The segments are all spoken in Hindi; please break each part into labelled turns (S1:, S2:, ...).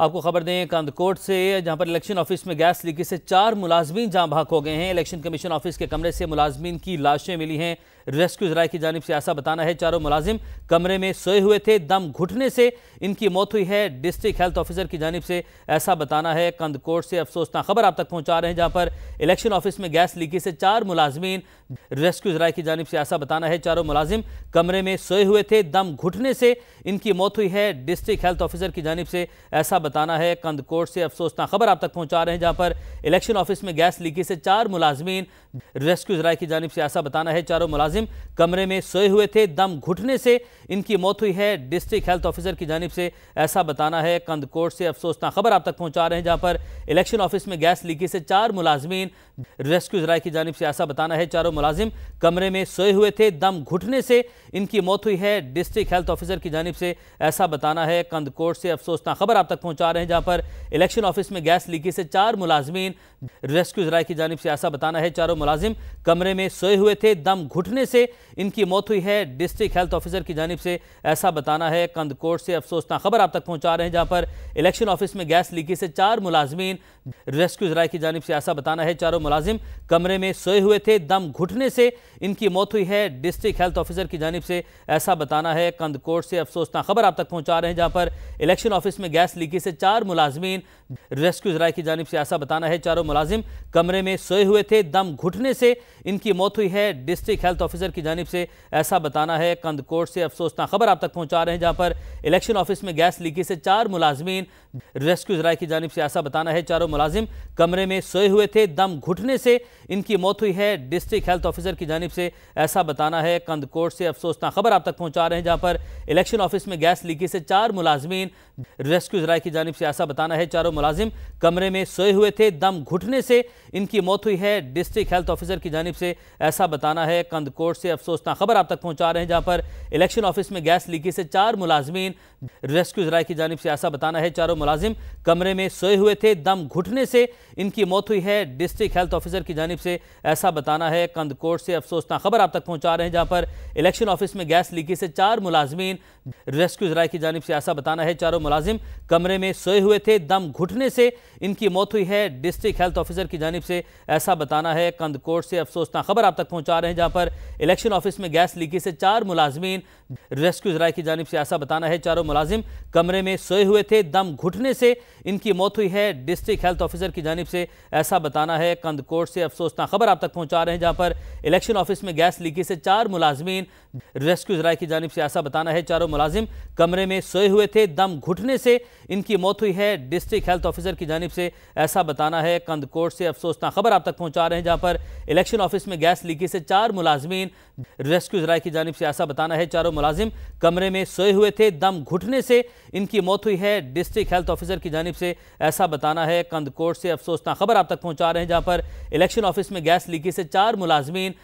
S1: आपको खबर दें कंदकोट से जहां पर इलेक्शन ऑफिस में गैस लीकेज से चार मुलाजमीन जहां भाग हो गए हैं इलेक्शन कमीशन ऑफिस के कमरे से मुलाजमीन की लाशें मिली हैं रेस्क्यू ज़रा की जानब से ऐसा बताना है चारों मुलाजिम कमरे में सोए हुए थे दम घुटने से इनकी मौत हुई है डिस्ट्रिक्ट हेल्थ ऑफिसर की जानब से ऐसा बताना है कंदकोट से अफसोसना खबर आप तक पहुँचा रहे हैं जहाँ पर इलेक्शन ऑफिस में गैस लीकी से चार मुलाजमी रेस्क्यू जराये की जानब से ऐसा बताना है चारों मुलाजिम कमरे में सोए हुए थे दम घुटने से इनकी मौत हुई है डिस्ट्रिक्ट हेल्थ ऑफिसर की जानब से ऐसा बताना है कंदकोट से अफसोसना खबर आप तक पहुँचा रहे हैं जहाँ पर इलेक्शन ऑफिस में गैस लीकी से चार मुलाजमी रेस्क्यू जराये की जानब से ऐसा बताना है चारों मुलाजिम मुलाजिम कमरे में सोए हुए थे दम घुटने से इनकी मौत हुई है डिस्ट्रिक्ट हेल्थ ऑफिसर की जानब से ऐसा बताना है कंदकोट से अफसोसनाक खबर आप तक पहुंचा रहे हैं जहां पर इलेक्शन ऑफिस में गैस लीकी से चार मुलाजमीन रेस्क्यू जराय की जानब से ऐसा बताना है चारों मुलाजिम कमरे में सोए हुए थे दम घुटने से इनकी मौत हुई है डिस्ट्रिक्ट हेल्थ ऑफिसर की जानब से ऐसा बताना है कंदकोट से अफसोसनाक खबर आप तक पहुँचा रहे हैं जहाँ पर इलेक्शन ऑफिस में गैस लीकी से चार मुलाजमीन रेस्क्यू जराय की जानब से ऐसा बताना है चारों मुलाजिम कमरे में सोए हुए थे दम घुटने डूबने से इनकी मौत हुई है डिस्ट्रिक्ट हेल्थ ऑफिसर की जानब से ऐसा बताना है कंदकोट से अफसोसना खबर आप तक पहुंचा रहे हैं जहां पर इलेक्शन ऑफिस में गैस लीकी से चार मुलाजमीन रेस्क्यू जराय की जानब से ऐसा बताना है चारों मुलाजिम कमरे में सोए हुए थे दम घुटने से इनकी मौत हुई है डिस्ट्रिक्ट हेल्थ ऑफिसर की जानब से ऐसा बताना है कंदकोट से अफसोसना खबर आप तक पहुँचा रहे हैं जहाँ पर इलेक्शन ऑफिस में गैस लीकी से चार मुलाजमीन रेस्क्यू जराय की जानब से ऐसा बताना है चारों मुलाजिम कमरे में सोए हुए थे दम घुटने से इनकी मौत हुई है डिस्ट्रिक्ट हेल्थ ऑफिसर की जानब से ऐसा बताना है कंदकोट से अफसोसना खबर आप तक पहुँचा रहे हैं जहाँ पर इलेक्शन ऑफिस में गैस लीकेज से चार मुलाजमीन रेस्क्यू जराय की जानब से ऐसा बताना है चारों मुलाजिम कमरे में सोए हुए थे दम घुटने से इनकी मौत हुई है डिस्ट्रिक्ट हेल्थ ऑफिसर की जानब से ऐसा बताना है कंदकोट से अफसोसना खबर आप तक पहुँचा रहे हैं जहाँ पर इलेक्शन ऑफिस में गैस लीकेज से चार मुलाजमीन रेस्क्यू जराय की जानब से ऐसा बताना है चारों मुलाजिम कमरे में सोए हुए थे दम घुटने से इनकी मौत हुई है डिस्ट्रिक्ट हेल्थ ऑफिसर की जानब से ऐसा बताना है कंदकोट कोर्ट से अफसोसना खबर आप तक पहुंचा रहे हैं जहां पर इलेक्शन ऑफिस में गैस लीकी से चार मुलाजमीन रेस्क्यू जराय की जानब से ऐसा बताना है चारों मुलाजिम कमरे में सोए हुए थे दम घुटने से इनकी मौत हुई है डिस्ट्रिक्ट हेल्थ ऑफिसर की जानब से ऐसा बताना है कंद कोर्ट से अफसोसना खबर आप तक पहुँचा रहे हैं जहाँ पर इलेक्शन ऑफिस में गैस लीकी से चार मुलाजमीन रेस्क्यू जराय की जानब से ऐसा बताना है चारों मुलाजिम कमरे में सोए हुए थे दम घुटने से इनकी मौत हुई है डिस्ट्रिक्ट हेल्थ ऑफिसर की जानब से ऐसा बताना है कंद कोर्ट से अफसोसना खबर आप तक पहुंचा रहे हैं जहां पर इलेक्शन ऑफिस में गैस लीकेज से चार मुलाजमीन रेस्क्यू ज़राय की जानब से ऐसा बताना है चारों मुलाजिम कमरे में सोए हुए थे दम घुटने से इनकी मौत हुई है डिस्ट्रिक्ट हेल्थ ऑफिसर की जानब से ऐसा बताना है कंदकोट से अफसोसना खबर आप तक पहुँचा रहे हैं जहाँ पर इलेक्शन ऑफिस में गैस लीकेज से चार मुलाजमीन रेस्क्यू जराये की जानब से ऐसा बताना है चारों मुलाजिम कमरे में सोए हुए थे दम घुटने से इनकी मौत हुई है डिस्ट्रिक्ट हेल्थ ऑफिसर की जानब से ऐसा बताना है कंदकोट से अफसोसना खबर आप तक पहुँचा रहे हैं जहाँ पर इलेक्शन ऑफिस में गैस लीकेज से चार मुलाजमी मुलाजमीन रेस्क्यू जरा की जानब से ऐसा बताना है चारों मुलाजिम कमरे में सोए हुए थे दम घुटने से इनकी मौत हुई है डिस्ट्रिक्ट हेल्थ ऑफिसर की जानब से ऐसा बताना है कंदकोट से अफसोसना खबर आप तक पहुँचा रहे हैं जहाँ पर इलेक्शन ऑफिस में गैस लीकी से चार मुलाजमीन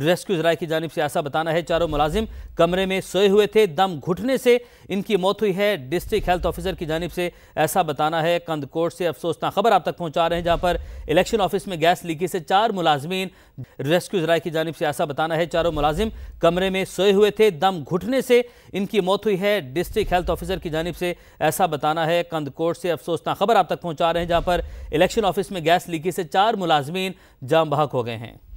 S1: रेस्क्यू जरा की जानब से ऐसा बताना है चारों मुलाजिम कमरे में सोए हुए थे दम घुटने से इनकी मौत हुई है डिस्ट्रिक्ट हेल्थ ऑफिसर की जानब से ऐसा बताना है कंदकोट से अफसोसना खबर आप तक पहुँचा रहे हैं जहाँ पर इलेक्शन ऑफिस में गैस लीकी से चार मुलाजमीन रेस्क्यू जरा की जानब से ऐसा बताना रहे चारों मुलाजिम कमरे में सोए हुए थे दम घुटने से इनकी मौत हुई है डिस्ट्रिक्ट हेल्थ ऑफिसर की जानब से ऐसा बताना है कंदकोट से अफसोसना खबर आप तक पहुँचा रहे हैं जहाँ पर इलेक्शन ऑफिस में गैस लीकेज से चार मुलाजमीन जाम बहक हो गए हैं